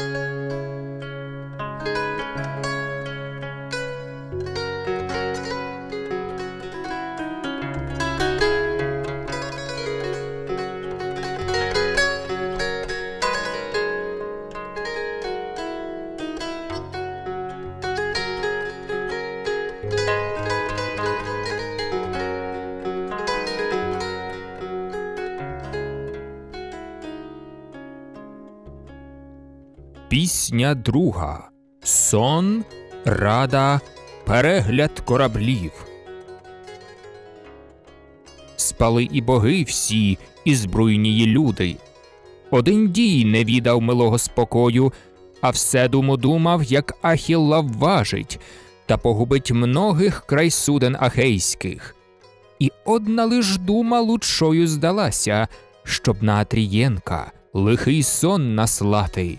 Música Пісня друга Сон, Рада, Перегляд кораблів. Спали і боги всі, і збруйнії люди. Один дій не відав милого спокою, а все думу думав, як Ахілла вважить, та погубить многих край суден ахейських. І одна лиш дума лучшою здалася, щоб на Атрієнка лихий сон наслати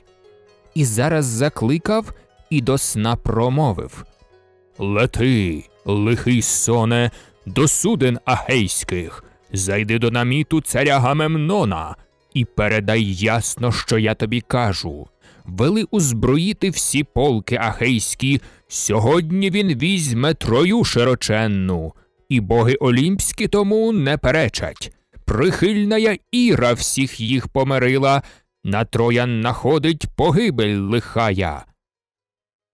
і зараз закликав і до сна промовив Лети, лихий соне, до суден Ахейських, зайди до наміту царя Гамемнона і передай ясно, що я тобі кажу. Вели узброїти всі полки ахейські, сьогодні він візьме трою широченну, і боги олімпські тому не перечать. Прихильна я іра всіх їх помирила, на троян находить погибель лихая.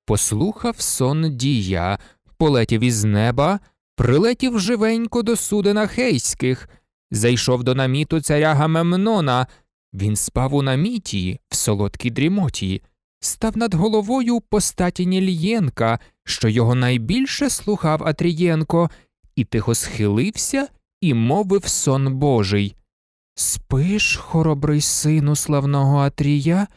Послухав сон дія, полетів із неба, прилетів живенько до суден хейських, зайшов до наміту царя Гамемнона. Він спав у наміті, в солодкій дрімоті, став над головою постаті Нільєнка, що його найбільше слухав Атрієнко, і тихо схилився і мовив сон божий. Спиш, хоробрий сину славного Атрія,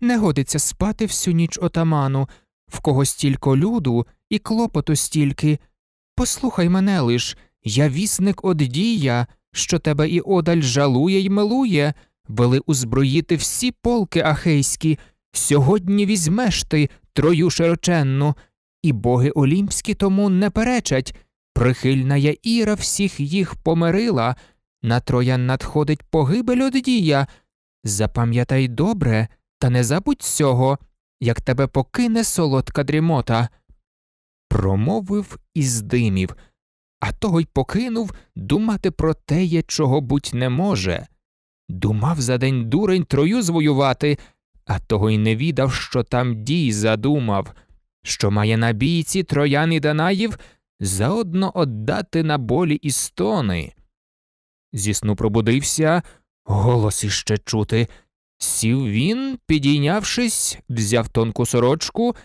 не годиться спати всю ніч отаману, в кого стільки люду і клопоту стільки. Послухай мене лиш, я вісник оддія, що тебе і одаль жалує й милує, вели узброїти всі полки ахейські, сьогодні візьмеш ти трою широченну, і боги олімпські тому не перечать, прихильна я іра всіх їх помирила. На троян надходить погибель од дія. Запам'ятай добре, та не забудь цього, як тебе покине солодка дрімота. Промовив і здимів, а того й покинув думати про теє, чого будь не може. Думав за день дурень трою звоювати, а того й не відав, що там дій задумав, що має на бійці троян і Данаїв заодно оддати на болі і стони. Зі сну пробудився, голос іще чути. Сів він, підійнявшись, взяв тонку сорочку,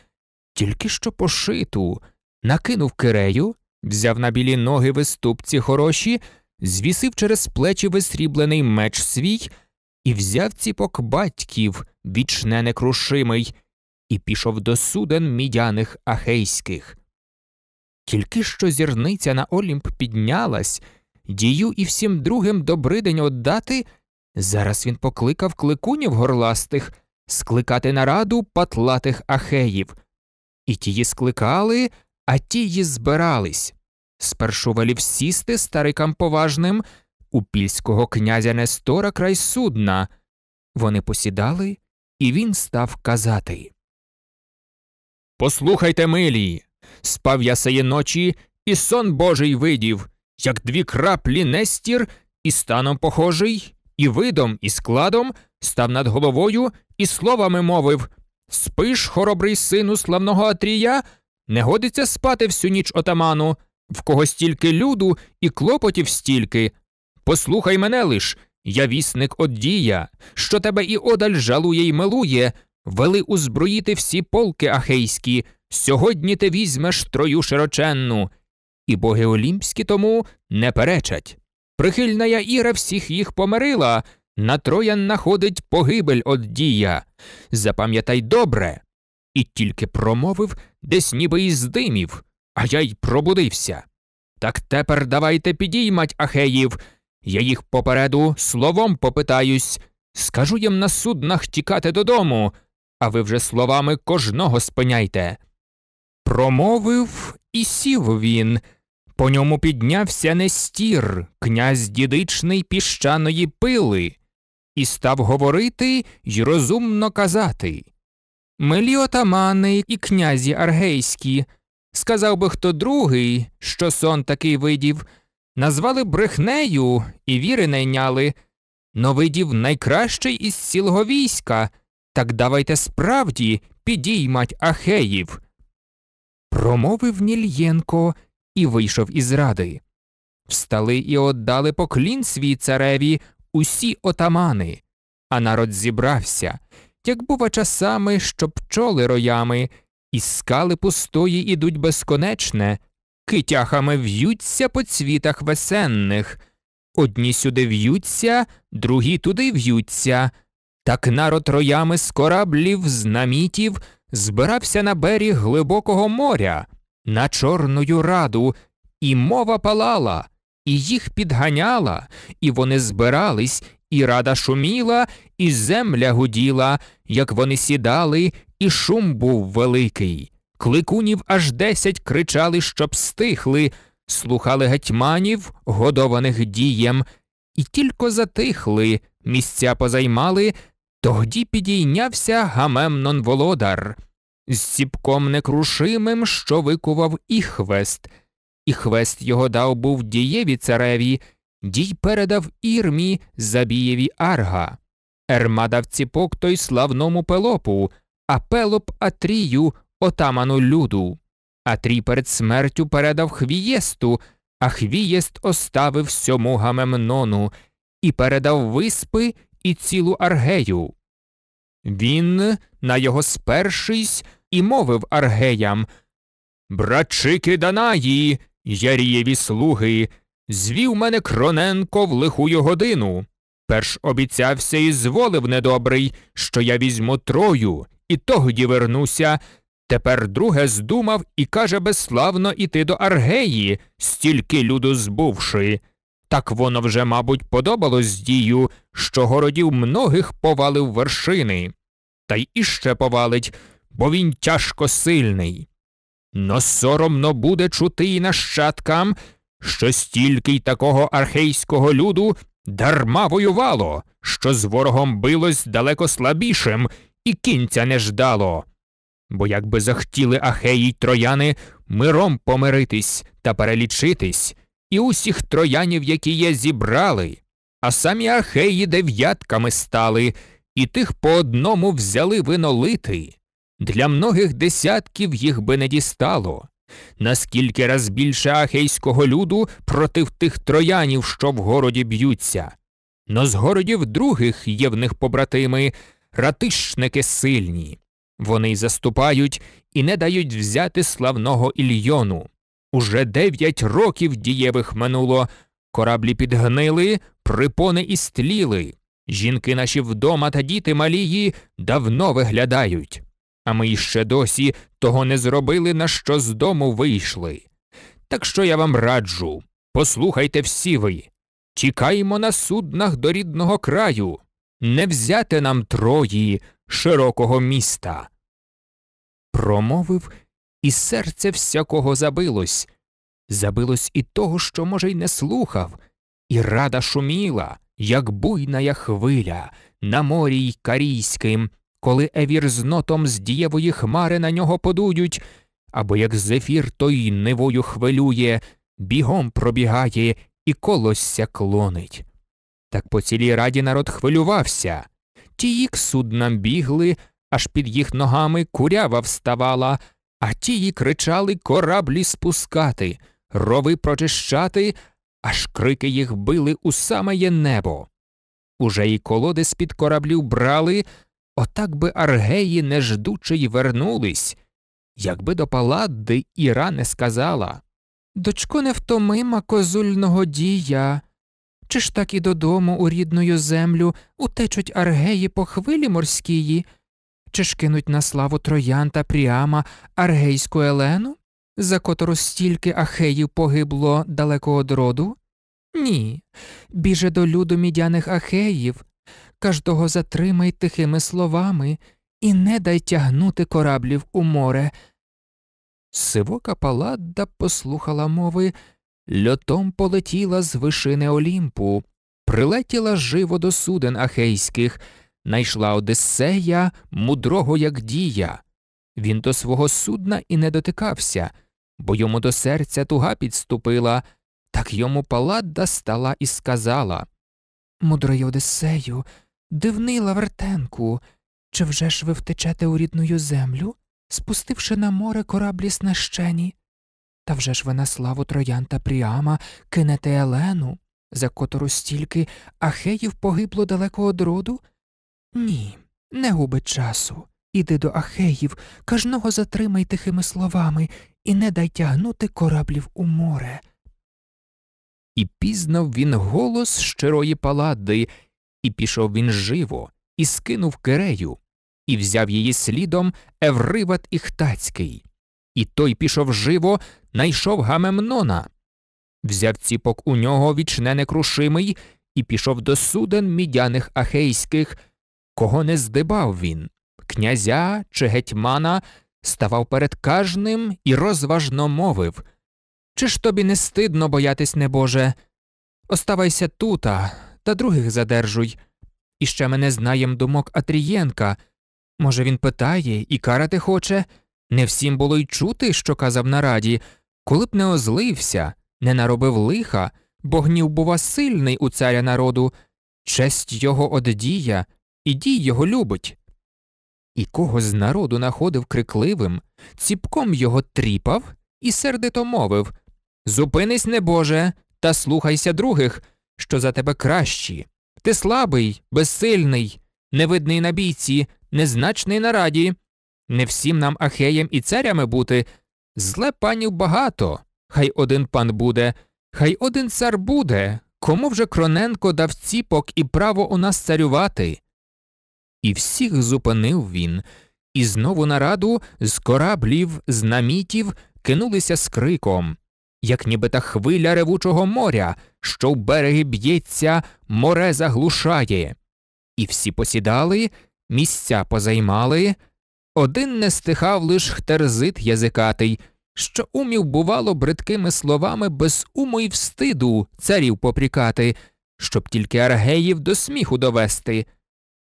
тільки що пошиту, накинув кирею, взяв на білі ноги виступці хороші, звісив через плечі висріблений меч свій і взяв ціпок батьків, вічне некрушимий, і пішов до суден мідяних ахейських. Тільки що зірниця на Олімп піднялась дію і всім другим добридень отдати, зараз він покликав кликунів горластих скликати нараду патлатих ахеїв. І тії скликали, а тії збирались. Спершу велів сісти старикам поважним у пільського князя Нестора край судна. Вони посідали, і він став казати. Послухайте милі, спав я сеї ночі, і сон божий видів, як дві краплі нестір, і станом похожий, і видом, і складом став над головою і словами мовив Спиш, хоробрий сину славного Атрія, не годиться спати всю ніч отаману, в кого стільки люду і клопотів стільки. Послухай мене лиш, я вісник оддія, що тебе і одаль жалує й милує, вели узброїти всі полки ахейські. Сьогодні ти візьмеш трою широченну і боги олімпські тому не перечать. Прихильна я іра всіх їх помирила, на троян находить погибель од дія. Запам'ятай добре. І тільки промовив десь ніби із димів, а я й пробудився. Так тепер давайте підіймать ахеїв. Я їх попереду словом попитаюсь. Скажу їм на суднах тікати додому, а ви вже словами кожного спиняйте. Промовив і сів він, по ньому піднявся Нестір, князь дідичний піщаної пили, і став говорити й розумно казати Милі отамани і князі аргейські, сказав би хто другий, що сон такий видів, назвали брехнею і віри найняли, но видів найкращий із цілого війська, так давайте справді підіймать ахеїв. Промовив Нільєнко і вийшов із ради. Встали і отдали поклін свій цареві усі отамани, а народ зібрався, як бува часами, що пчоли роями, і скали пустої ідуть безконечне, китяхами в'ються по цвітах весенних. Одні сюди в'ються, другі туди в'ються. Так народ роями з кораблів, з намітів збирався на беріг глибокого моря на Чорною раду, і мова палала, і їх підганяла, і вони збирались, і рада шуміла, і земля гуділа, як вони сідали, і шум був великий. Кликунів аж десять кричали, щоб стихли, слухали гетьманів, годованих дієм, і тільки затихли, місця позаймали, тогді підійнявся Гамемнон Володар з ціпком некрушимим, що викував Іхвест. Хвест його дав був дієві цареві, дій передав ірмі забієві арга. Ерма дав ціпок той славному пелопу, а пелоп Атрію отаману люду. Атрій перед смертю передав хвієсту, а хвієст оставив сьому гамемнону і передав виспи і цілу аргею. Він, на його спершись, і мовив аргеям Братчики Данаї, ярієві слуги, звів мене Кроненко в лихую годину. Перш обіцявся і зволив недобрий, що я візьму трою, і тогді вернуся. Тепер друге здумав і каже безславно іти до Аргеї, стільки люду збувши так воно вже, мабуть, подобалось дію, що городів многих повалив вершини, та й іще повалить, бо він тяжко сильний. Но соромно буде чути й нащадкам, що стільки й такого архейського люду дарма воювало, що з ворогом билось далеко слабішим і кінця не ждало. Бо якби захотіли ахеї й трояни миром помиритись та перелічитись, і усіх троянів, які є, зібрали, а самі ахеї дев'ятками стали, і тих по одному взяли винолити. Для многих десятків їх би не дістало. Наскільки раз більше ахейського люду против тих троянів, що в городі б'ються. Но з городів других є в них побратими, ратишники сильні. Вони й заступають і не дають взяти славного Ільйону. Уже дев'ять років дієвих минуло. Кораблі підгнили, припони істліли. Жінки наші вдома та діти малії давно виглядають. А ми ще досі того не зробили, на що з дому вийшли. Так що я вам раджу послухайте всі ви. Тікаємо на суднах до рідного краю, не взяти нам трої широкого міста. Промовив і серце всякого забилось, забилось і того, що, може, й не слухав, і рада шуміла, як буйна хвиля, на морі й карійським, коли евір з нотом з дієвої хмари на нього подують, або як зефір той невою хвилює, бігом пробігає і колосся клонить. Так по цілій раді народ хвилювався. Тіїк суднам бігли, аж під їх ногами курява вставала, а тії кричали кораблі спускати, рови прочищати, аж крики їх били у самеє небо. Уже і колоди з під кораблів брали, отак би аргеї неждуче й вернулись, якби до паладди Іра не сказала Дочко невтомима козульного дія. Чи ж так і додому у рідною землю утечуть аргеї по хвилі морській? чи ж кинуть на славу Троян та Пріама Аргейську Елену, за котру стільки ахеїв погибло далеко од роду? Ні. Біже до люду мідяних ахеїв, каждого затримай тихими словами і не дай тягнути кораблів у море. Сивока Паладда послухала мови, льотом полетіла з вишини Олімпу, прилетіла живо до суден ахейських найшла Одиссея, мудрого, як дія. Він до свого судна і не дотикався, бо йому до серця туга підступила, так йому паладда стала і сказала Мудрою Одиссею, дивний Лавертенку, чи вже ж ви втечете у рідную землю, спустивши на море кораблі снащені? Та вже ж ви на славу троян та Пріама кинете Елену, за котру стільки ахеїв погибло далеко од роду? Ні, не губи часу. Іди до Ахеїв, кожного затримай тихими словами і не дай тягнути кораблів у море. І пізнав він голос щирої палади, і пішов він живо, і скинув кирею, і взяв її слідом Евриват Іхтацький. І той пішов живо, найшов Гамемнона, взяв ціпок у нього вічне некрушимий, і пішов до суден мідяних ахейських. Кого не здибав він, князя чи гетьмана ставав перед кажним і розважно мовив Чи ж тобі не стидно боятись, небоже? Оставайся тута, та других задержуй. І ще мене знаєм думок Атрієнка. Може, він питає і карати хоче? Не всім було й чути, що казав на раді, коли б не озлився, не наробив лиха, бо гнів бува сильний у царя народу, честь його оддія і дій його любить. І кого з народу находив крикливим, ціпком його тріпав і сердито мовив Зупинись, небоже, та слухайся других, що за тебе кращі. Ти слабий, безсильний, невидний на бійці, незначний на раді. Не всім нам ахеєм і царями бути. Зле панів багато. Хай один пан буде, хай один цар буде. Кому вже Кроненко дав ціпок і право у нас царювати? і всіх зупинив він, і знову на раду з кораблів, з намітів кинулися з криком, як ніби та хвиля ревучого моря, що в береги б'ється, море заглушає. І всі посідали, місця позаймали. Один не стихав лиш хтерзит язикатий, що умів, бувало, бридкими словами без уму й встиду царів попрікати, щоб тільки аргеїв до сміху довести.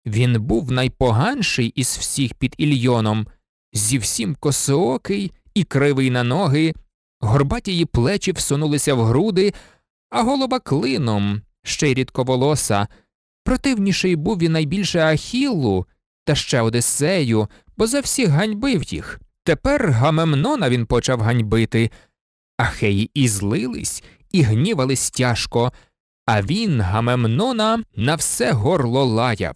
Він був найпоганший із всіх під ільйоном, зі всім косоокий і кривий на ноги, горбатії плечі всунулися в груди, а голова клином, ще й рідковолоса. Противніший був і найбільше Ахіллу та ще Одиссею, бо за всіх ганьбив їх. Тепер Гамемнона він почав ганьбити. Ахеї і злились, і гнівались тяжко, а він Гамемнона на все горло лаяв.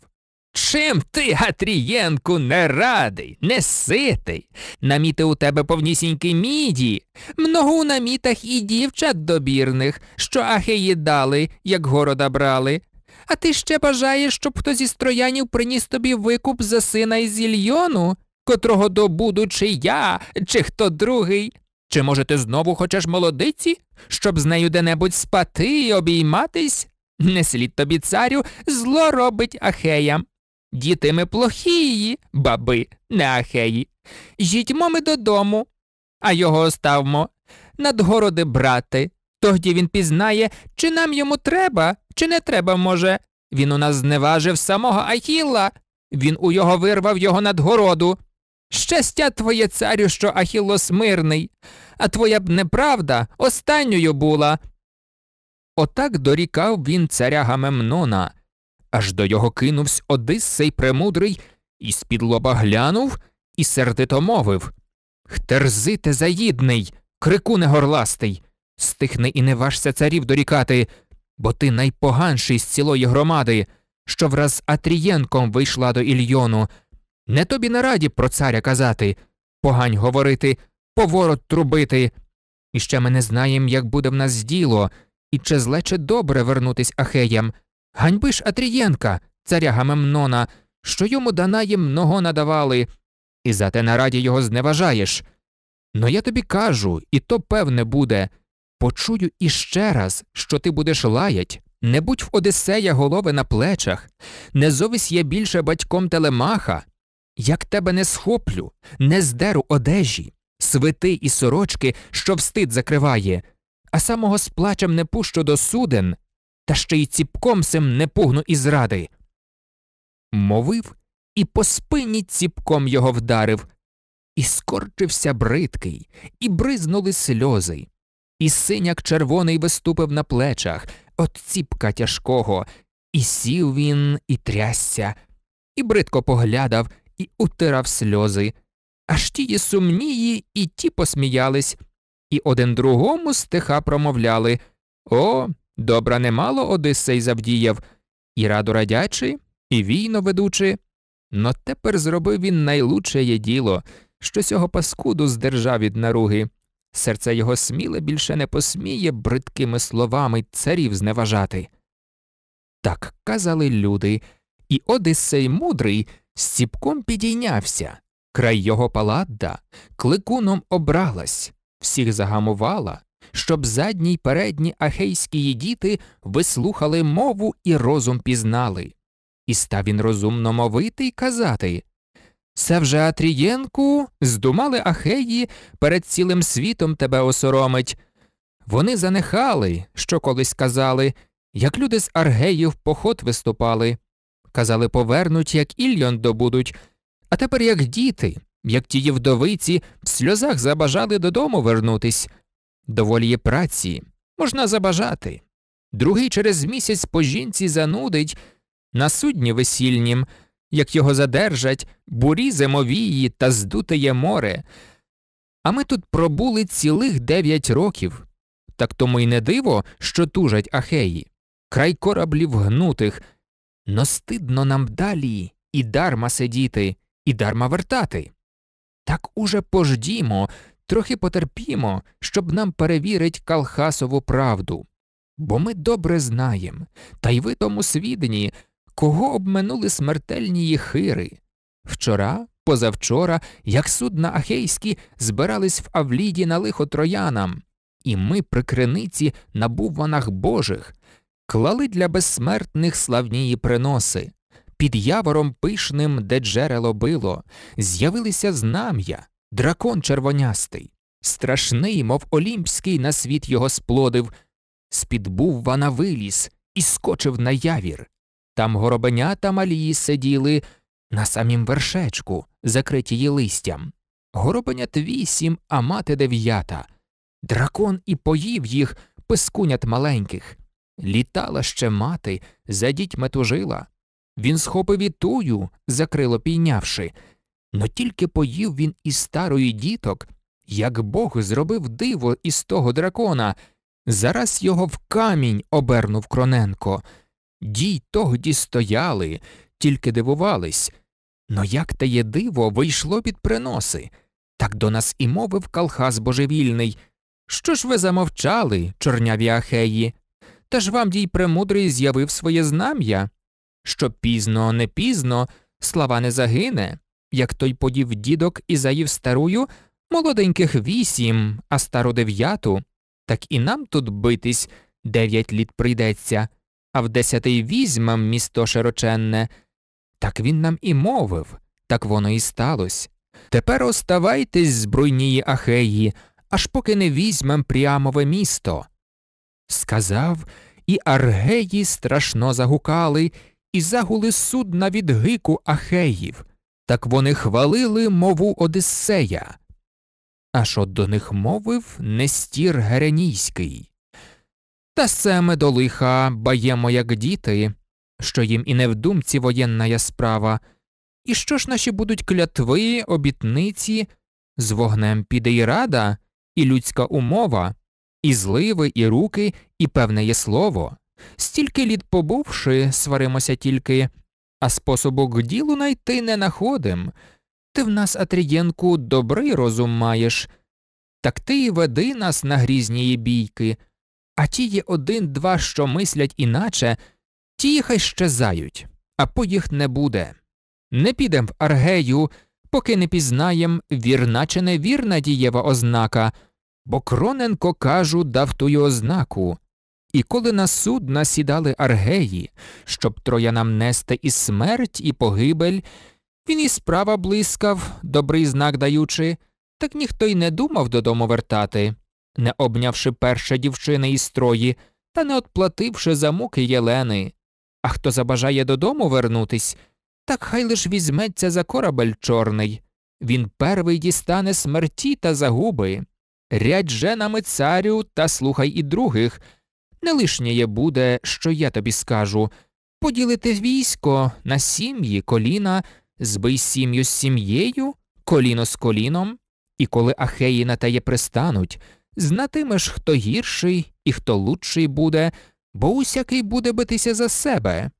Чим ти, Гатрієнку, не радий, не ситий? Наміти у тебе повнісінькі міді, много у намітах і дівчат добірних, що ахеї дали, як города брали. А ти ще бажаєш, щоб хтось із троянів приніс тобі викуп за сина із Ільйону, котрого добуду чи я, чи хто другий? Чи, може, ти знову хочеш молодиці, щоб з нею де-небудь спати і обійматись? Не слід тобі, царю, зло робить ахеям. Діти ми плохії, баби, не ахеї. Жітьмо ми додому, а його оставмо. Надгороди брати. тоді він пізнає, чи нам йому треба, чи не треба, може. Він у нас зневажив самого Ахіла. Він у його вирвав його надгороду. Щастя твоє, царю, що Ахілло смирний, а твоя б неправда останньою була. Отак дорікав він царя Гамемнона. Аж до його кинувсь Одиссей премудрий, і з-під лоба глянув і сердито мовив Хтерзи те заїдний, крику негорластий, стихни і не важся царів дорікати, бо ти найпоганший з цілої громади, що враз з Атрієнком вийшла до Ільйону. Не тобі на раді про царя казати, погань говорити, поворот трубити. І ще ми не знаєм, як буде в нас діло, і чи зле, чи добре вернутись Ахеям. Ганьбиш Атрієнка, царя Гамемнона, що йому данаї много надавали, і зате на раді його зневажаєш. Но я тобі кажу, і то певне буде почую іще раз, що ти будеш лаять, не будь в Одесея голови на плечах, не зовісь я більше батьком Телемаха, як тебе не схоплю, не здеру одежі, свити і сорочки, що встид закриває, а самого з плачем не пущу до суден та ще й ціпком сим не пугну і зради. Мовив і по спині ціпком його вдарив, і скорчився бридкий, і бризнули сльози, і синяк червоний виступив на плечах от ціпка тяжкого, і сів він, і трясся, і бридко поглядав, і утирав сльози. Аж тії сумнії, і ті посміялись, і один другому стиха промовляли О, Добра немало Одиссей завдіяв, і раду радячи, і війно ведучи. Но тепер зробив він найлучшеє діло, що сього паскуду здержав від наруги. Серце його сміле більше не посміє бридкими словами царів зневажати. Так казали люди, і Одиссей мудрий стіпком підійнявся, край його паладда кликуном обралась, всіх загамувала, щоб задні й передні ахейські діти вислухали мову і розум пізнали. І став він розумно мовити й казати Се вже Атрієнку здумали ахеї перед цілим світом тебе осоромить. Вони занехали, що колись казали, як люди з Аргеїв поход виступали. Казали, повернуть, як Ільйон добудуть, а тепер як діти, як тії вдовиці, в сльозах забажали додому вернутись. Доволі є праці, можна забажати. Другий через місяць по жінці занудить, на судні весільнім, як його задержать, бурі зимовії та здутеє море. А ми тут пробули цілих дев'ять років. Так тому й не диво, що тужать ахеї, край кораблів гнутих. Но стидно нам далі і дарма сидіти, і дарма вертати. Так уже пождімо, трохи потерпімо, щоб нам перевірить Калхасову правду. Бо ми добре знаємо, та й ви тому свідні, кого обминули смертельні їхири. Вчора, позавчора, як судна Ахейські збирались в Авліді на лихо троянам, і ми, при криниці, на бувванах божих, клали для безсмертних славнії приноси. Під явором пишним, де джерело било, з'явилися знам'я, дракон червонястий, страшний, мов олімпський, на світ його сплодив. З-під був виліз і скочив на явір. Там горобенята малії сиділи на самім вершечку, закритії листям. Горобенят вісім, а мати дев'ята. Дракон і поїв їх, пискунят маленьких. Літала ще мати, за дітьми тужила. Він схопив і тую, закрило пійнявши, Но тільки поїв він із старої діток, як бог зробив диво із того дракона. Зараз його в камінь обернув Кроненко. Дій тогді стояли, тільки дивувались. Но як те є диво вийшло під приноси. Так до нас і мовив Калхас божевільний. Що ж ви замовчали, чорняві ахеї? Та ж вам дій премудрий з'явив своє знам'я. Що пізно, не пізно, слава не загине як той подів дідок і заїв старую, молоденьких вісім, а стару дев'яту, так і нам тут битись дев'ять літ прийдеться, а в десятий візьмам місто широченне. Так він нам і мовив, так воно і сталось. Тепер оставайтесь збруйнії Ахеї, аж поки не візьмем прямове місто. Сказав, і аргеї страшно загукали, і загули судна від гику Ахеїв так вони хвалили мову Одиссея. Аж от до них мовив Нестір Геренійський. Та семе до лиха баємо, як діти, що їм і не в думці воєнна я справа, і що ж наші будуть клятви, обітниці, з вогнем піде і рада, і людська умова, і зливи, і руки, і певне є слово. Стільки літ побувши, сваримося тільки, а способу к ділу найти не находим. Ти в нас, Атрієнку, добрий розум маєш, так ти і веди нас на грізнії бійки, а ті є один два, що мислять іначе, ті хай щезають, а по їх не буде. Не підем в Аргею, поки не пізнаєм вірна чи невірна дієва ознака, бо Кроненко, кажу, дав тую ознаку. І коли на суд насідали аргеї, щоб троянам нести і смерть, і погибель, він і справа блискав, добрий знак даючи, так ніхто й не думав додому вертати, не обнявши перше дівчини із трої та не отплативши за муки Єлени. А хто забажає додому вернутись, так хай лиш візьметься за корабель чорний. Він первий дістане смерті та загуби. Рядь женами царю та слухай і других. Не лишнє буде, що я тобі скажу поділити військо на сім'ї коліна, збий сім'ю з сім'єю, коліно з коліном, і коли Ахеї на теє пристануть, знатимеш, хто гірший і хто лучший буде, бо усякий буде битися за себе.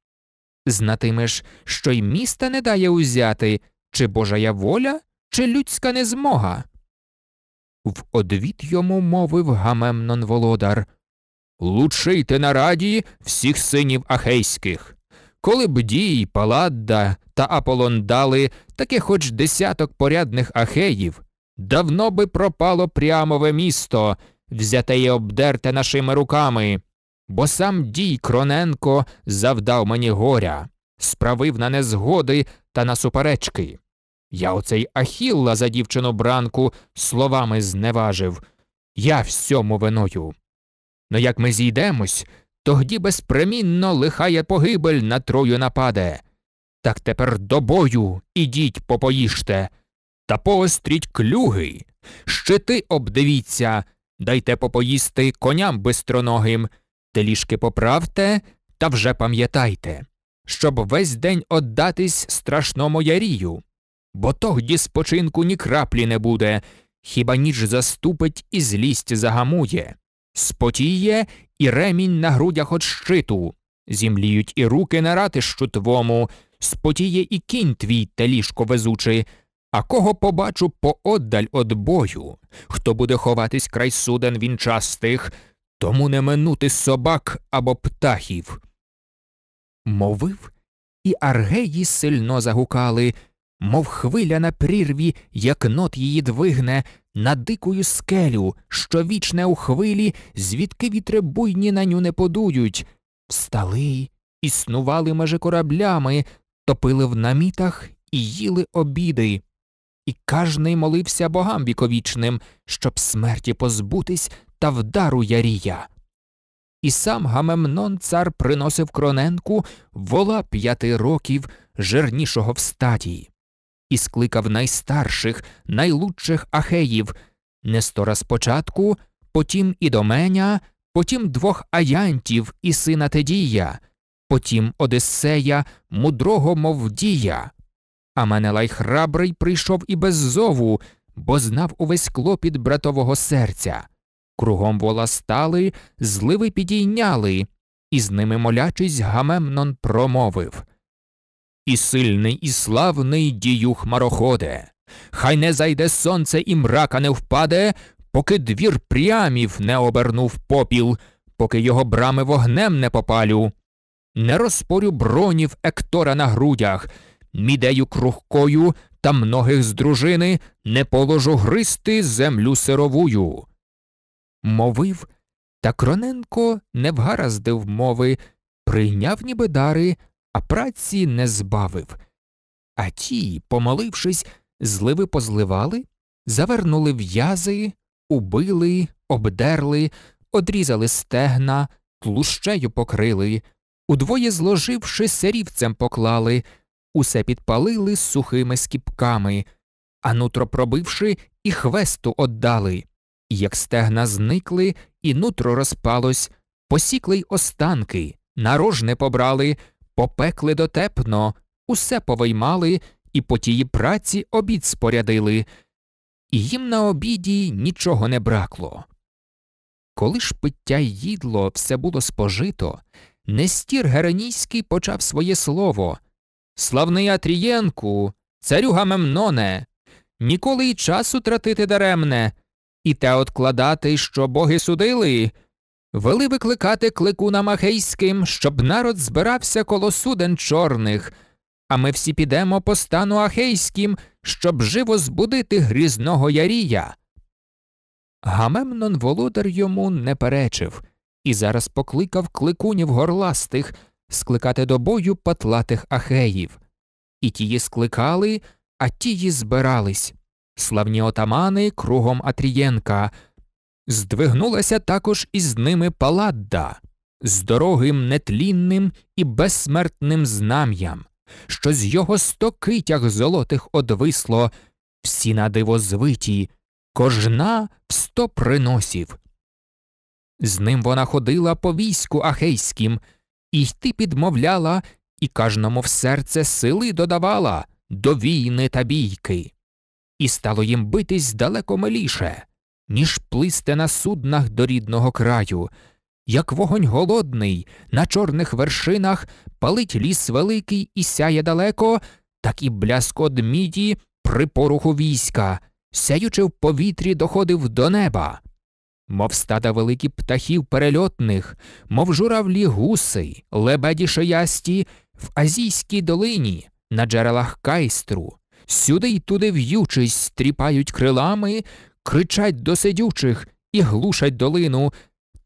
Знатимеш, що й міста не дає узяти, чи божая воля, чи людська незмога. В одвіт йому мовив Гамемнон Володар ти на раді всіх синів Ахейських. Коли б дій, Паладда та Аполлон дали таке хоч десяток порядних ахеїв, давно би пропало прямове місто, взяте й обдерте нашими руками. Бо сам дій Кроненко завдав мені горя, справив на незгоди та на суперечки. Я оцей Ахілла за дівчину бранку словами зневажив. Я всьому виною. Но ну, як ми зійдемось, тоді безпремінно лихає погибель на трою нападе. Так тепер до бою ідіть попоїжте, та поостріть клюги, щити обдивіться, дайте попоїсти коням бистроногим, теліжки поправте та вже пам'ятайте, щоб весь день оддатись страшному ярію, бо тогді спочинку ні краплі не буде, хіба ніч заступить і злість загамує спотіє і ремінь на грудях от щиту, зімліють і руки на ратищу твому, спотіє і кінь твій та ліжко везучи, а кого побачу поодаль од бою, хто буде ховатись край суден вінчастих, тому не минути собак або птахів. Мовив, і аргеї сильно загукали мов хвиля на прірві, як нот її двигне, на дикую скелю, що вічне у хвилі, звідки вітри буйні на ню не подують. Встали, існували межі кораблями, топили в намітах і їли обіди. І кожний молився богам віковічним, щоб смерті позбутись та вдару Ярія. І сам Гамемнон цар приносив кроненку вола п'яти років жирнішого в статі і скликав найстарших, найлучших ахеїв Нестора спочатку, потім Ідоменя, потім двох аянтів і сина Тедія, потім Одиссея, мудрого Мовдія. А Менелай храбрий прийшов і без зову, бо знав увесь клопіт братового серця. Кругом вола стали, зливи підійняли, і з ними молячись, Гамемнон промовив і сильний, і славний дію хмароходе. Хай не зайде сонце і мрака не впаде, поки двір прямів не обернув попіл, поки його брами вогнем не попалю. Не розпорю бронів Ектора на грудях, мідею крухкою та многих з дружини не положу гристи землю сировую. Мовив, та Кроненко не вгараздив мови, прийняв ніби дари, а праці не збавив. А ті, помолившись, зливи позливали, завернули в'язи, убили, обдерли, одрізали стегна, тлущею покрили, удвоє зложивши, серівцем поклали, усе підпалили сухими скіпками, а нутро пробивши, і хвесту оддали. І як стегна зникли, і нутро розпалось, посікли й останки, нарожне побрали попекли дотепно, усе повиймали і по тій праці обід спорядили, і їм на обіді нічого не бракло. Коли ж пиття й їдло все було спожито, Нестір Геронійський почав своє слово Славний Атрієнку, царю Гамемноне, ніколи й часу тратити даремне, і те откладати, що боги судили. Вели викликати кликуна Махейським, щоб народ збирався коло суден чорних, а ми всі підемо по стану Ахейським, щоб живо збудити грізного Ярія. Гамемнон володар йому не перечив і зараз покликав кликунів горластих скликати до бою патлатих ахеїв. І тії скликали, а тії збирались. Славні отамани кругом Атрієнка здвигнулася також із ними паладда з дорогим нетлінним і безсмертним знам'ям, що з його сто стокитях золотих одвисло, всі на диво звиті, кожна в сто приносів. З ним вона ходила по війську ахейським, і йти підмовляла, і кожному в серце сили додавала до війни та бійки, і стало їм битись далеко миліше ніж плисте на суднах до рідного краю, як вогонь голодний, на чорних вершинах палить ліс великий і сяє далеко, так і бляскот міді при поруху війська, сяючи в повітрі, доходив до неба. Мов стада великі птахів перельотних, мов журавлі гуси, лебеді шиясті, в азійській долині, на джерелах кайстру, сюди й туди в'ючись, тріпають крилами, кричать до сидючих і глушать долину.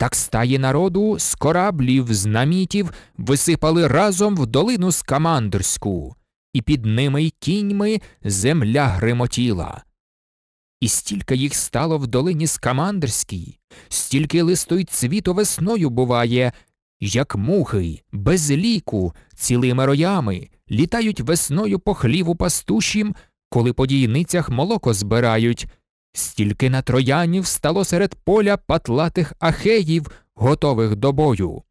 Так стаї народу з кораблів, знамітів висипали разом в долину Скамандерську, і під ними й кіньми земля гримотіла. І стільки їх стало в долині Скамандерській, стільки листу й цвіту весною буває, як мухи, без ліку, цілими роями літають весною по хліву пастушім, коли по дійницях молоко збирають, Стільки на троянів стало серед поля патлатих ахеїв, готових до бою.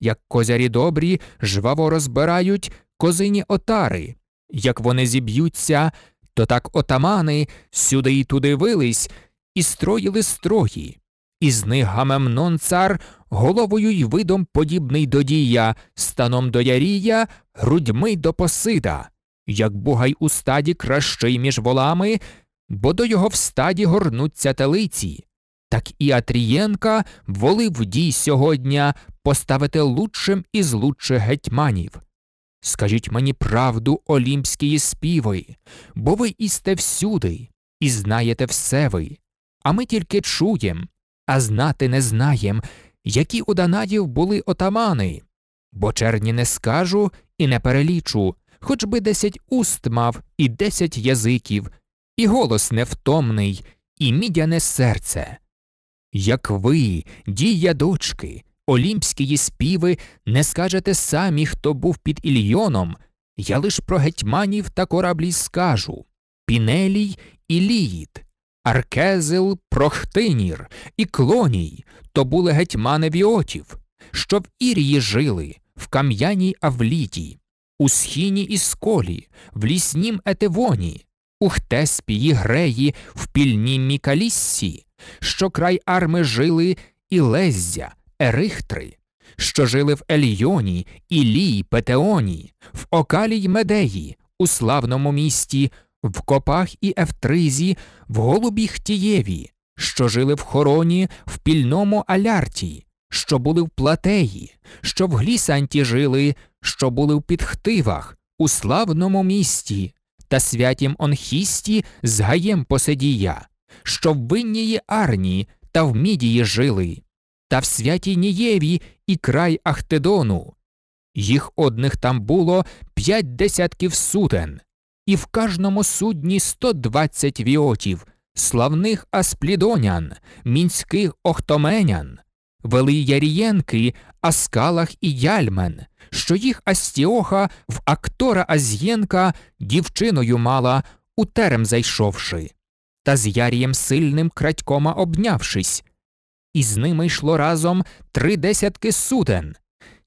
Як козярі добрі жваво розбирають козині отари, як вони зіб'ються, то так отамани сюди й туди вились і строїли строї. Із них Гамемнон цар головою й видом подібний до дія, станом до ярія, грудьми до посида, як бугай у стаді кращий між волами, бо до його в стаді горнуться телиці. Так і Атрієнка волив дій сьогодні поставити лучшим із лучших гетьманів. Скажіть мені правду, олімпськії співи, бо ви істе всюди, і знаєте все ви, а ми тільки чуєм, а знати не знаєм, які у Данадів були отамани, бо черні не скажу і не перелічу, хоч би десять уст мав і десять язиків, і голос невтомний, і мідяне серце. Як ви, дія дочки, олімпськії співи, не скажете самі, хто був під Ільйоном, я лиш про гетьманів та кораблі скажу Пінелій і Ліїд, Аркезил, Прохтинір і Клоній то були гетьмани віотів, що в Ірії жили, в кам'яній Авліті, у схіні Ісколі, в ліснім Етевоні, ухте спії греї в пільні мікаліссі, що край арми жили і лездя, ерихтри, що жили в Ельйоні, Ілії, Петеоні, в Окалій Медеї, у славному місті, в Копах і Евтризі, в Голубі Хтієві, що жили в Хороні, в пільному Алярті, що були в Платеї, що в Глісанті жили, що були в Підхтивах, у славному місті, та святім Онхісті з гаєм посидія, що в виннії Арні та в мідії жили, та в святій Нієві і край Ахтедону. Їх одних там було п'ять десятків сутен, і в кожному судні сто двадцять віотів, славних асплідонян, мінських охтоменян, вели ярієнки, аскалах і яльмен, що їх Астіоха в актора Азієнка дівчиною мала, у терем зайшовши, та з Ярієм сильним крадькома обнявшись. І з ними йшло разом три десятки суден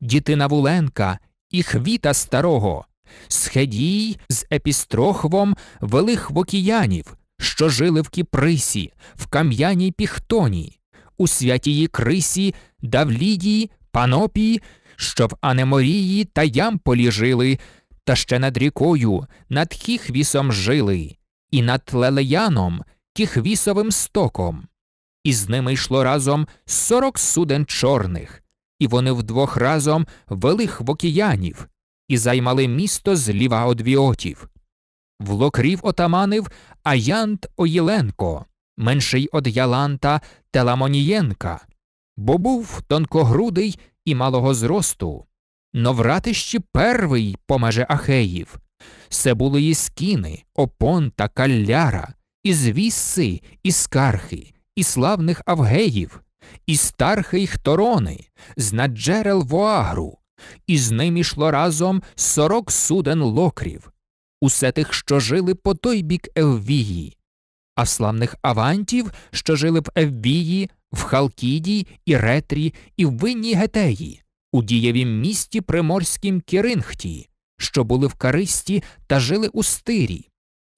дітина Вуленка і хвіта старого, Схедій з епістрохвом велих вокіянів, що жили в Кіприсі, в кам'яній піхтоні, у святії крисі, Давлідії, Панопії що в Анеморії та ямполі жили, та ще над рікою, над хіхвісом жили, і над лелеяном, кіхвісовим стоком. І з ними йшло разом сорок суден чорних, і вони вдвох разом вели хвокіянів і займали місто зліва одвіотів. Влокрів отаманив Аянт Оїленко, менший од Яланта Теламонієнка, бо був тонкогрудий і малого зросту. но Новратищі первий помеже Ахеїв. Це були і скіни, опонта, калляра, і звісси, і скархи, і славних Авгеїв, і стархи й хторони, з наджерел Воагру, і з ним ішло разом сорок суден локрів, усе тих, що жили по той бік Еввії а славних авантів, що жили в Еввії, в Халкідії, і Ретрі, і в винній Гетеї, у дієвім місті Приморськім Кіринхті, що були в Каристі та жили у стирі,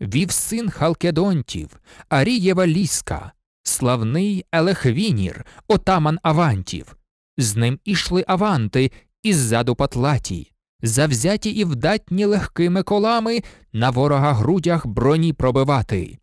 вів син Халкедонтів, Арієва Ліска, славний Елехвінір, отаман Авантів. З ним ішли аванти іззаду патлаті, завзяті і вдатні легкими колами на ворога грудях броні пробивати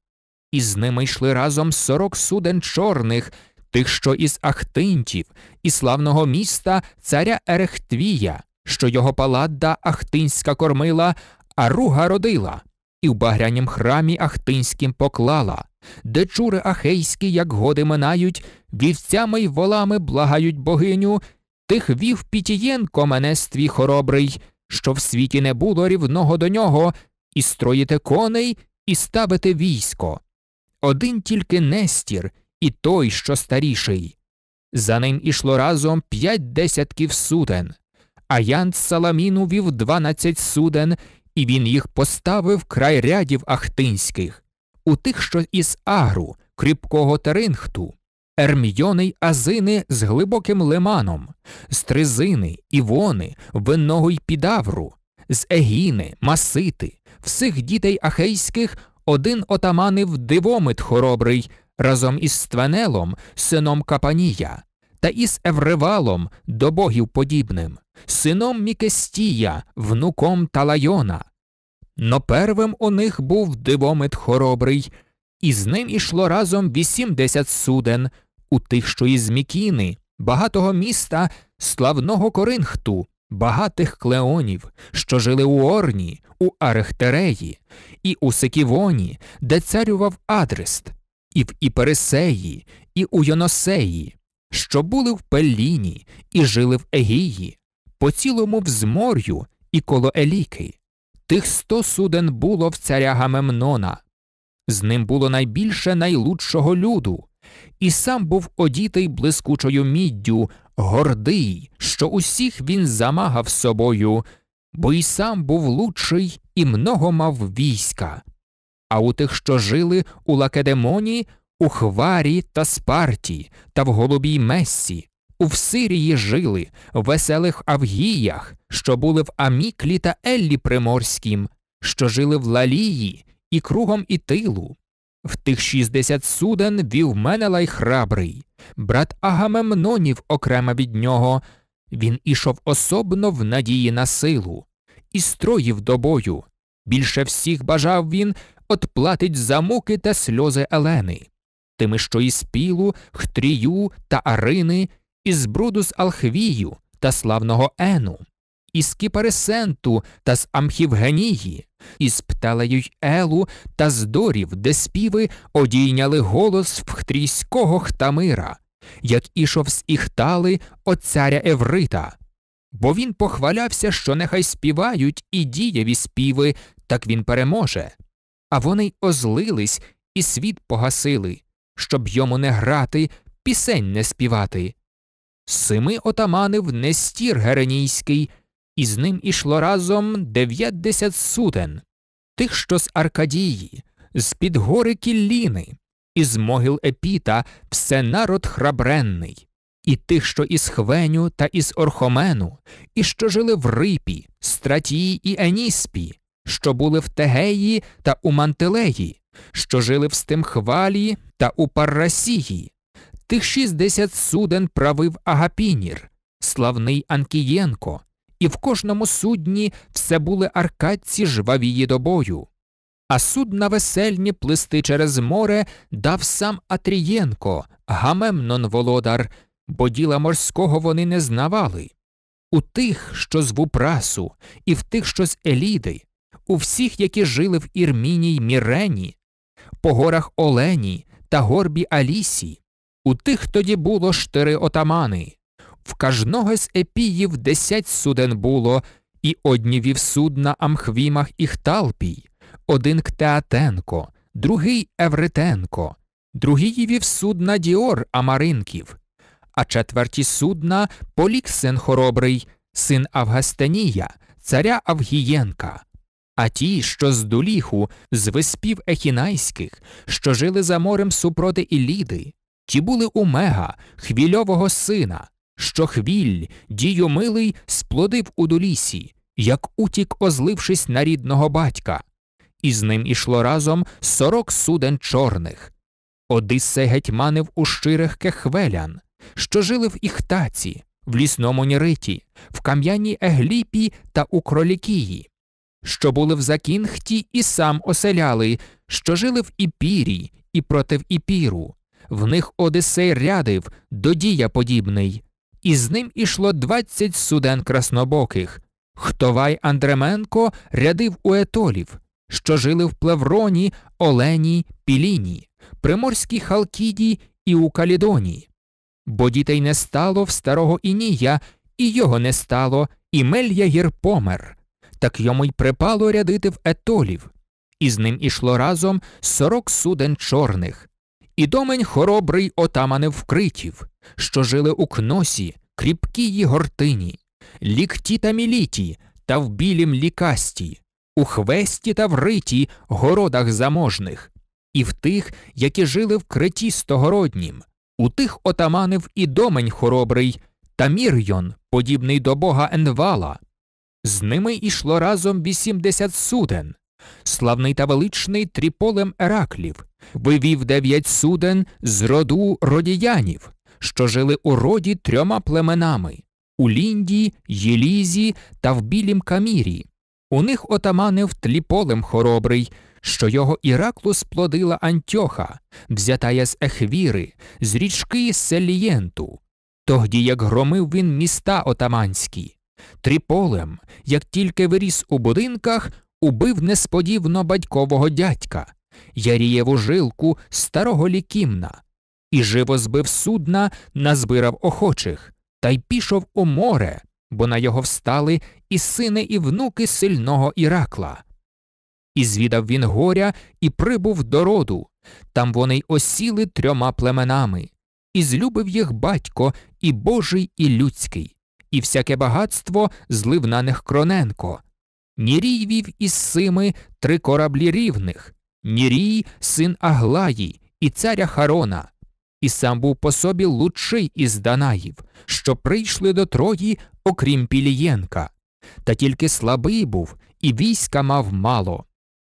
і з ними йшли разом сорок суден чорних, тих, що із Ахтинтів, і славного міста царя Ерехтвія, що його паладда Ахтинська кормила, а руга родила, і в багрянім храмі Ахтинським поклала, де чури ахейські, як годи минають, вівцями й волами благають богиню, тих вів Пітієнко мене ствій хоробрий, що в світі не було рівного до нього, і строїте коней. І ставите військо, один тільки Нестір і той, що старіший. За ним ішло разом п'ять десятків суден, а Ян з Саламіну вів дванадцять суден, і він їх поставив край рядів ахтинських, у тих, що із агру, кріпкого теринхту, ермйони й азини з глибоким лиманом, з тризини, івони, винного й підавру, з егіни, масити, всіх дітей ахейських один отаманив дивомит хоробрий разом із Ственелом, сином Капанія, та із Евривалом, до богів подібним, сином Мікестія, внуком Талайона. Но первим у них був дивомит хоробрий, і з ним ішло разом вісімдесят суден, у тих, що із Мікіни, багатого міста, славного Коринхту, багатих клеонів, що жили у Орні, у Арехтереї, і у Секівоні, де царював Адрест, і в Іпересеї, і у Йоносеї, що були в Пелліні і жили в Егії, по цілому взмор'ю і коло Еліки. Тих сто суден було в царя Гамемнона. З ним було найбільше найлучшого люду, і сам був одітий блискучою міддю, гордий, що усіх він замагав собою, бо й сам був лучший і много мав війська. А у тих, що жили у Лакедемоні, у Хварі та Спарті, та в Голубій Мессі, у Сирії жили, в веселих Авгіях, що були в Аміклі та Еллі Приморськім, що жили в Лалії і кругом і тилу, в тих шістдесят суден вів Менелай храбрий, брат Агамемнонів окремо від нього. Він ішов особно в надії на силу, і строїв до бою. Більше всіх бажав він отплатить за муки та сльози Елени, тими, що із Пілу, Хтрію та Арини, із бруду з Алхвію та славного Ену із Кіпарисенту та з Амхівгенії, із Пталею й Елу та з Дорів, де співи одійняли голос в хтрійського хтамира, як ішов з Іхтали от царя Еврита. Бо він похвалявся, що нехай співають і дієві співи, так він переможе. А вони озлились і світ погасили, щоб йому не грати, пісень не співати. Сими отаманив Нестір Геренійський, і з ним ішло разом дев'ятдесят сутен, тих, що з Аркадії, з під гори Кілліни, із могил Епіта, все народ храбренний, і тих, що із Хвеню та із Орхомену, і що жили в Рипі, Стратії і Еніспі, що були в Тегеї та у Мантелеї, що жили в Стимхвалі та у Паррасії, тих шістдесят суден правив Агапінір, славний Анкієнко, і в кожному судні все були аркадці жвавії добою. А суд на весельні плисти через море дав сам Атрієнко, Гамемнон Володар, бо діла морського вони не знавали. У тих, що з Вупрасу, і в тих, що з Еліди, у всіх, які жили в Ірміній Мірені, по горах Олені та горбі Алісі, у тих тоді було штири отамани в кожного з епіїв десять суден було, і однівів суд на Амхвімах і Хталпій, один Ктеатенко, другий Евритенко, другіївів суд на Діор Амаринків, а четверті судна Поліксен Хоробрий, син Авгастенія, царя Авгієнка. А ті, що з Дуліху, з виспів Ехінайських, що жили за морем супроти Іліди, ті були у Мега, хвільового сина. Що хвіль, дію милий, сплодив у долісі, як утік, озлившись на рідного батька, і з ним ішло разом сорок суден чорних. Одисе гетьманив у щирих кехвелян, що жили в Іхтаці, в лісному Ніриті, в кам'яній Егліпі та у Кролікії, що були в Закінхті і сам оселяли, що жили в Іпірі і против Іпіру. В них Одисей рядив до дія подібний і з ним ішло 20 суден краснобоких. Хтовай Андременко рядив у Етолів, що жили в Плевроні, Олені, Піліні, Приморській Халкіді і у Калідонії. Бо дітей не стало в старого Інія, і його не стало, і Мельягір помер. Так йому й припало рядити в етолів, і з ним ішло разом сорок суден чорних, і домень хоробрий отамани вкритів, що жили у кносі, кріпкій гортині, лікті та міліті, та в білім лікасті, у хвесті та в риті городах заможних, і в тих, які жили в криті стогороднім, у тих отаманив і домень хоробрий, та Мірйон, подібний до бога Енвала. З ними йшло разом вісімдесят суден, славний та величний тріполем Ераклів, вивів дев'ять суден з роду родіянів, що жили у роді трьома племенами у Лінді, Єлізі та в Білім Камірі. У них отаманив тліполем хоробрий, що його Іраклу сплодила Антьоха, взятая з Ехвіри, з річки Селієнту. Тогді як громив він міста отаманські. Тріполем, як тільки виріс у будинках, убив несподівано батькового дядька, Ярієву жилку старого лікімна, і живо збив судна, назбирав охочих, та й пішов у море, бо на його встали і сини, і внуки сильного Іракла. І звідав він горя і прибув до роду. Там вони й осіли трьома племенами, і злюбив їх батько і божий, і людський, і всяке багатство злив на них Кроненко, Нірій вів із Сими три кораблі рівних Нірій, син Аглаї, і царя Харона, і сам був по собі лучший із Данаїв, що прийшли до Трої, окрім Пілієнка. Та тільки слабий був, і війська мав мало.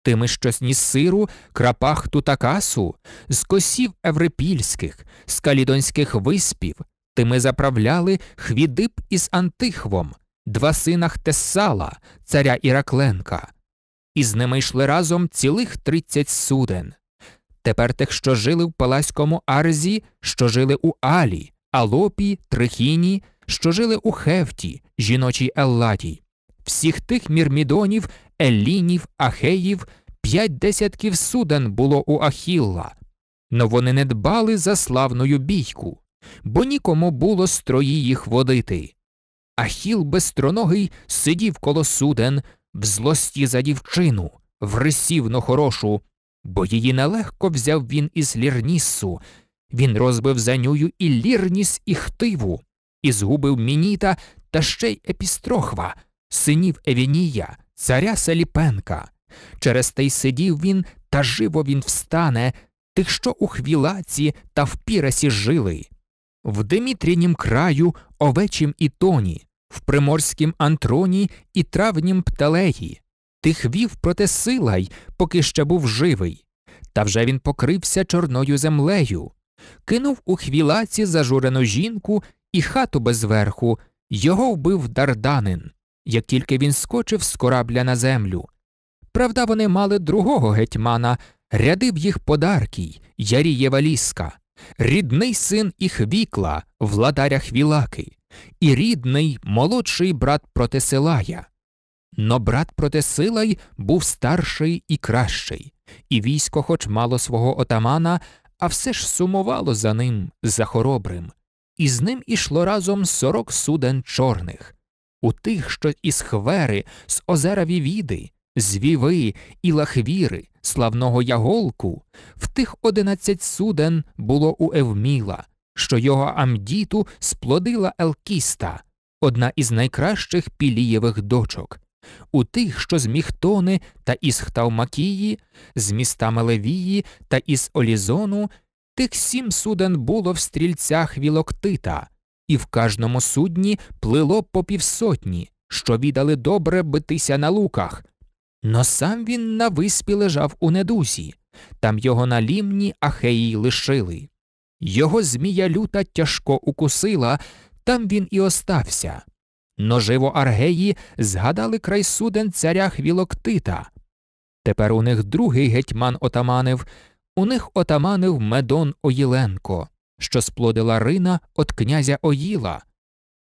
Тими, що з сиру, крапах Тутакасу, з косів Еврипільських, з калідонських виспів, тими заправляли хвідип із Антихвом, два сина Хтесала, царя Іракленка, і з ними йшли разом цілих тридцять суден. Тепер тих, що жили в Палаському Арзі, що жили у Алі, Алопі, Трихіні, що жили у Хевті, жіночій Еллаті, всіх тих мірмідонів, Еллінів, Ахеїв, п'ять десятків суден було у Ахілла, но вони не дбали за славною бійку, бо нікому було строї їх водити. Ахіл безстроногий сидів коло суден, в злості за дівчину, врисівно хорошу, бо її нелегко взяв він із Лірніссу. Він розбив за нюю і Лірніс, і хтиву, і згубив Мініта та ще й Епістрохва, синів Евінія, царя Селіпенка. Через те й сидів він, та живо він встане, тих, що у хвілаці та в пірасі жили. В Димітрінім краю овечім і тоні в приморськім антроні і травнім пталеї, тих вів проти сила й, поки ще був живий, та вже він покрився чорною землею, кинув у хвілаці зажурену жінку і хату безверху, його вбив дарданин, як тільки він скочив з корабля на землю. Правда, вони мали другого гетьмана, рядив їх подаркій, Ярієва ліска рідний син Іхвікла, владаря Хвілаки, і рідний молодший брат Протесилая. Но брат Протесилай був старший і кращий, і військо хоч мало свого отамана, а все ж сумувало за ним, за хоробрим, і з ним ішло разом сорок суден чорних, у тих, що із хвери, з озера Вівіди, звіви і лахвіри, славного яголку, в тих одинадцять суден було у Евміла, що його Амдіту сплодила Елкіста, одна із найкращих пілієвих дочок. У тих, що з Міхтони та із Хталмакії, з міста Мелевії та із Олізону, тих сім суден було в стрільцях Вілоктита, і в кожному судні плило по півсотні, що віддали добре битися на луках, Но сам він на виспі лежав у недузі, там його на лімні ахеї лишили. Його змія люта тяжко укусила, там він і остався. Ноживо аргеї згадали край суден царя Хвілоктита. Тепер у них другий гетьман отаманив, у них отаманив Медон Оїленко, що сплодила рина от князя Оїла,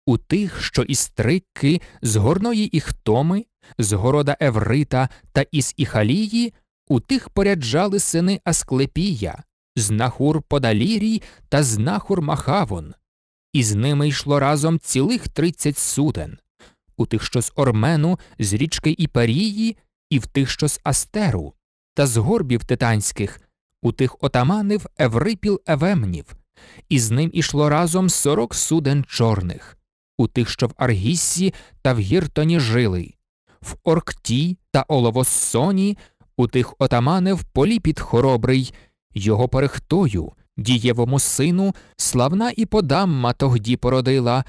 у тих, що із Трикки, з горної Іхтоми, з города Еврита та із Іхалії у тих поряджали сини Асклепія, знахур Подалірій та знахур Махавон, і з ними йшло разом цілих тридцять суден, у тих, що з Ормену, з річки Іперії, і в тих, що з Астеру, та з горбів титанських, у тих отаманів Еврипіл Евемнів, і з ним ішло разом сорок суден чорних. У тих, що в Аргіссі та в Гіртоні жили, в Оркті та Оловоссоні, у тих отаманів поліпіт хоробрий, його перехтою, дієвому сину, славна і подамма тогді породила,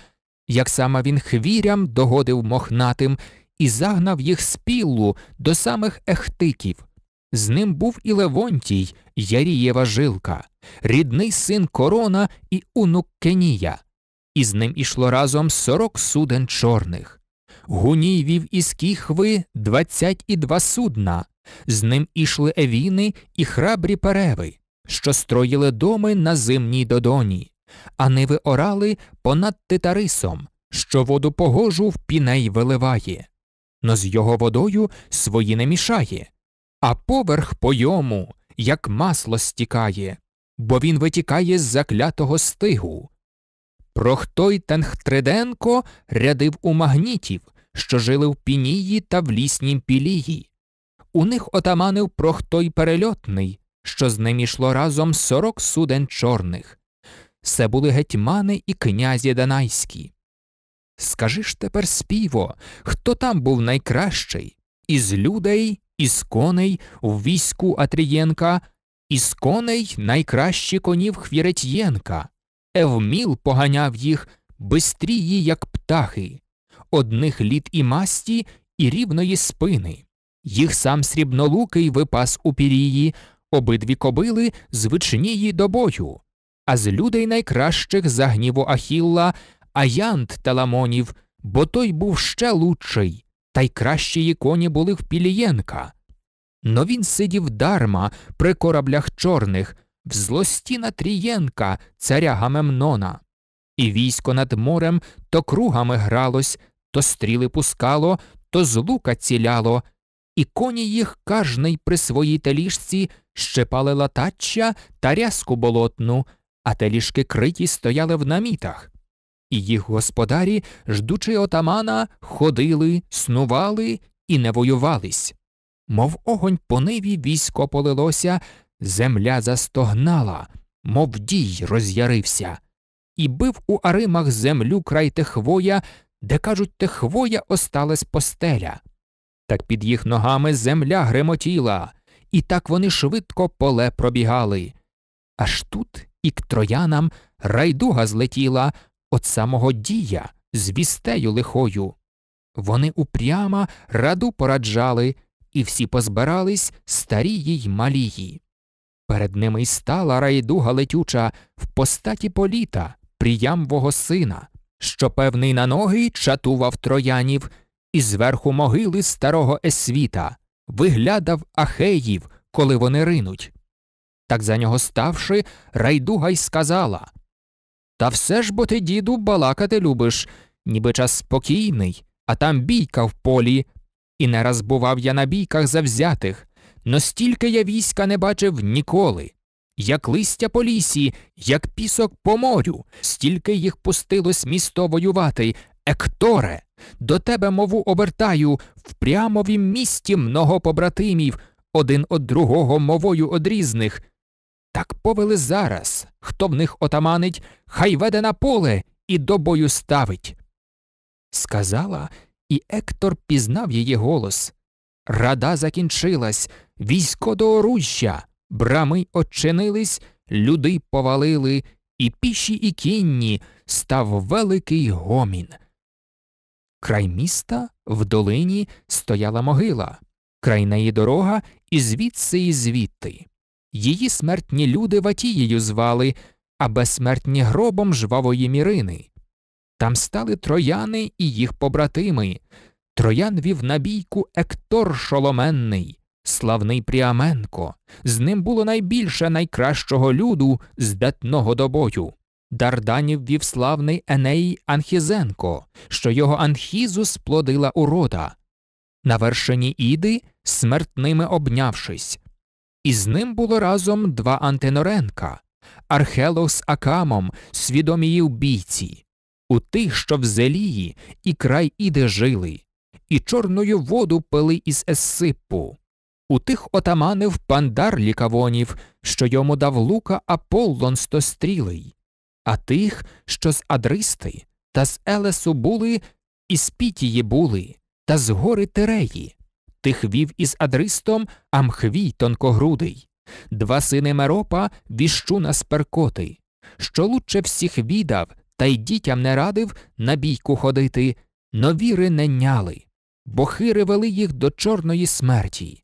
як сама він хвірям догодив мохнатим і загнав їх спілу до самих ехтиків. З ним був і Левонтій, Ярієва жилка, рідний син Корона і Унук Кенія. І з ним ішло разом сорок суден чорних. Гуній вів із кіхви двадцять і два судна. З ним ішли евіни і храбрі переви, що строїли доми на зимній додоні, а ниви орали понад титарисом, що воду погожу в піней виливає. Но з його водою свої не мішає, а поверх по йому, як масло стікає, бо він витікає з заклятого стигу. Прохтой Танхтриденко рядив у магнітів, що жили в Пінії та в ліснім пілії. У них отаманив Прохтой перельотний, що з ним ішло разом сорок суден чорних. Це були гетьмани і князі Данайські. Скажи ж тепер співо, хто там був найкращий? Із людей, із коней в війську Атрієнка, із коней найкращі конів Хвіретьєнка. Евміл поганяв їх бистрії, як птахи одних літ і масті, і рівної спини. Їх сам срібнолукий випас у пірії, обидві кобили звичнії до бою, а з людей найкращих за гніву Ахілла Аянт та Ламонів, бо той був ще лучший, та й кращі коні були в Пілієнка. Но він сидів дарма при кораблях чорних, в злості на Трієнка, царя Гамемнона, і військо над морем то кругами гралось то стріли пускало, то з лука ціляло, і коні їх кожний при своїй теліжці щепали латаччя та рязку болотну, а теліжки криті стояли в намітах. І їх господарі, ждучи отамана, ходили, снували і не воювались. Мов огонь по ниві військо полилося, земля застогнала, мов дій роз'ярився, і бив у аримах землю край хвоя, де, кажуть, те хвоя осталась постеля. Так під їх ногами земля гремотіла, і так вони швидко поле пробігали. Аж тут і к троянам райдуга злетіла от самого дія з вістею лихою. Вони упряма раду пораджали, і всі позбирались старі й малії. Перед ними й стала райдуга летюча в постаті політа, пріямвого сина що певний на ноги чатував троянів, і зверху могили старого Есвіта виглядав ахеїв, коли вони ринуть. Так за нього ставши, райдуга й сказала Та все ж бо ти, діду, балакати любиш, ніби час спокійний, а там бійка в полі, і не раз бував я на бійках завзятих, но стільки я війська не бачив ніколи як листя по лісі, як пісок по морю, стільки їх пустилось місто воювати. Екторе, до тебе мову обертаю, в прямовім місті много побратимів, один од другого мовою одрізних. Так повели зараз, хто в них отаманить, хай веде на поле і до бою ставить. Сказала, і Ектор пізнав її голос. Рада закінчилась, військо до оружжя брами очинились, люди повалили, і піші, і кінні став великий гомін. Край міста в долині стояла могила, край неї дорога і звідси, і звідти. Її смертні люди Ватією звали, а безсмертні гробом жвавої мірини. Там стали трояни і їх побратими. Троян вів на бійку Ектор Шоломенний, славний Пріаменко. З ним було найбільше найкращого люду, здатного до бою. Дарданів вів славний Еней Анхізенко, що його Анхізу сплодила урода. На вершині Іди, смертними обнявшись. І з ним було разом два Антиноренка, Архелов Акамом, свідомії вбійці, у тих, що в Зелії і край Іди жили, і чорною воду пили із Ессипу у тих отаманив пандар лікавонів, що йому дав лука Аполлон стострілий, а тих, що з Адристи та з Елесу були, і з Пітії були, та з гори Тереї, тих вів із Адристом Амхвій тонкогрудий, два сини Меропа віщуна сперкоти, що лучше всіх відав, та й дітям не радив на бійку ходити, но віри не няли, бо хири вели їх до чорної смерті.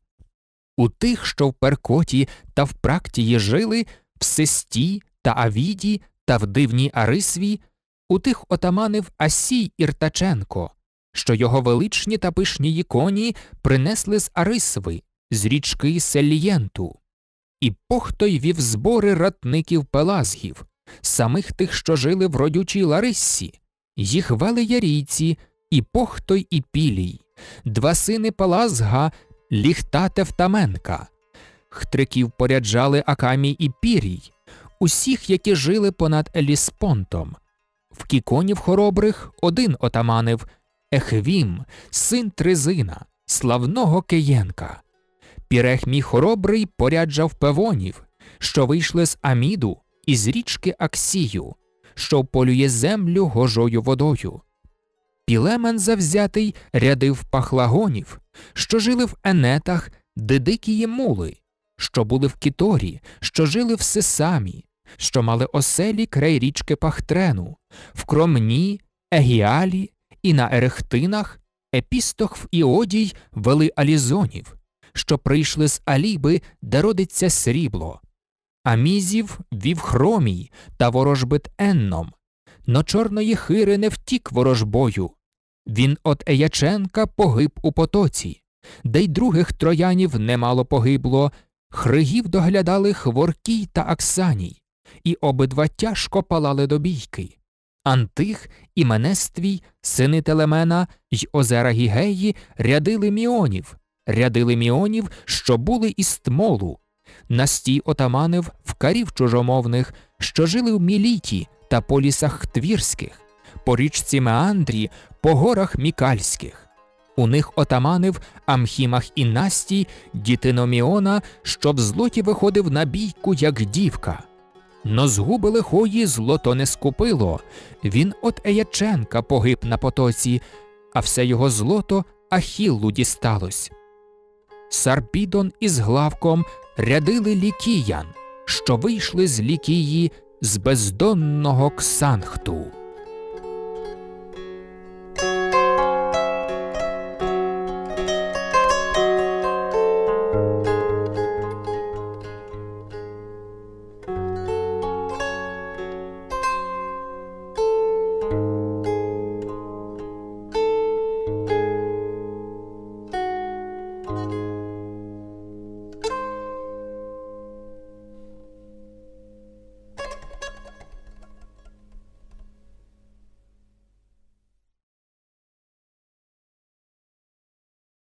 У тих, що в Перкоті та в Практії жили, в Сесті та Авіді та в дивній Арисві, у тих отаманив Асій Іртаченко, що його величні та пишні іконі принесли з Арисви, з річки Селієнту, і похтой вів збори ратників пелазгів, самих тих, що жили в родючій Лариссі, їх вели ярійці, і похтой і пілій, два сини Палазга ліхта Тевтаменка. Хтриків поряджали Акамій і Пірій, усіх, які жили понад Еліспонтом. В кіконів хоробрих один отаманив Ехвім, син Тризина, славного Києнка. Пірехмій хоробрий поряджав певонів, що вийшли з Аміду і з річки Аксію, що полює землю гожою водою. Пілемен завзятий рядив пахлагонів, що жили в енетах, дидикії мули, що були в Кіторі, що жили в Сесамі, що мали оселі край річки Пахтрену, в Кромні, Егіалі і на Ерехтинах, епістох в Іодій вели Алізонів, що прийшли з Аліби, де родиться срібло. Амізів вів хромій та ворожбит Енном. Но чорної хири не втік ворожбою, він от Еяченка погиб у потоці, де й других троянів немало погибло, хригів доглядали Хворкій та Аксаній, і обидва тяжко палали до бійки. Антих і Менествій, сини Телемена й озера Гігеї рядили міонів, рядили міонів, що були із тмолу. Настій отаманив вкарів чужомовних, що жили в міліті та полісах твірських по річці Меандрі, по горах Мікальських. У них отаманив Амхімах і Настій, дітиноміона, щоб злоті виходив на бійку, як дівка. Но згуби лихої злото не скупило. Він от Еяченка погиб на потоці, а все його злото Ахіллу дісталось. Сарпідон із главком рядили лікіян, що вийшли з лікії з бездонного ксанхту.